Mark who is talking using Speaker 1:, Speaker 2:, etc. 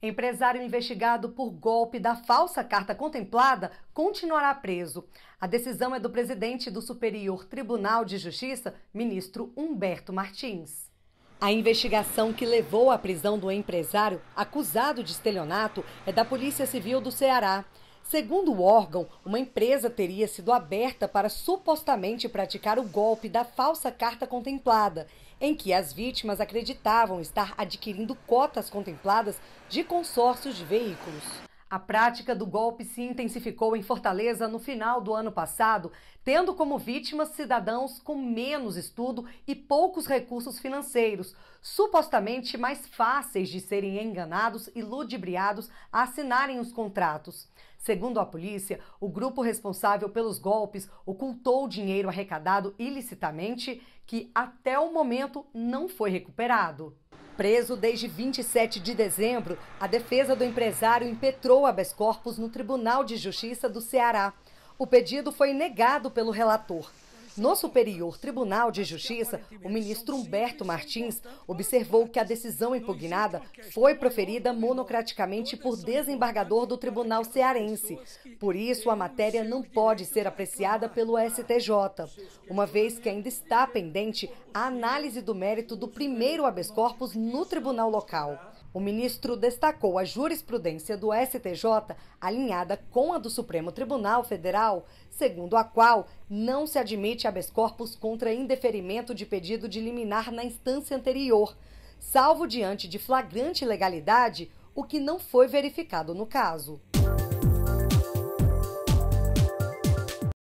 Speaker 1: Empresário investigado por golpe da falsa carta contemplada continuará preso. A decisão é do presidente do Superior Tribunal de Justiça, ministro Humberto Martins. A investigação que levou à prisão do empresário acusado de estelionato é da Polícia Civil do Ceará. Segundo o órgão, uma empresa teria sido aberta para supostamente praticar o golpe da falsa carta contemplada, em que as vítimas acreditavam estar adquirindo cotas contempladas de consórcios de veículos. A prática do golpe se intensificou em Fortaleza no final do ano passado, tendo como vítimas cidadãos com menos estudo e poucos recursos financeiros, supostamente mais fáceis de serem enganados e ludibriados a assinarem os contratos. Segundo a polícia, o grupo responsável pelos golpes ocultou o dinheiro arrecadado ilicitamente, que até o momento não foi recuperado. Preso desde 27 de dezembro, a defesa do empresário impetrou habeas corpus no Tribunal de Justiça do Ceará. O pedido foi negado pelo relator. No Superior Tribunal de Justiça, o ministro Humberto Martins observou que a decisão impugnada foi proferida monocraticamente por desembargador do Tribunal Cearense. Por isso, a matéria não pode ser apreciada pelo STJ, uma vez que ainda está pendente a análise do mérito do primeiro habeas corpus no tribunal local. O ministro destacou a jurisprudência do STJ, alinhada com a do Supremo Tribunal Federal, segundo a qual não se admite habeas corpus contra indeferimento de pedido de liminar na instância anterior, salvo diante de flagrante ilegalidade, o que não foi verificado no caso.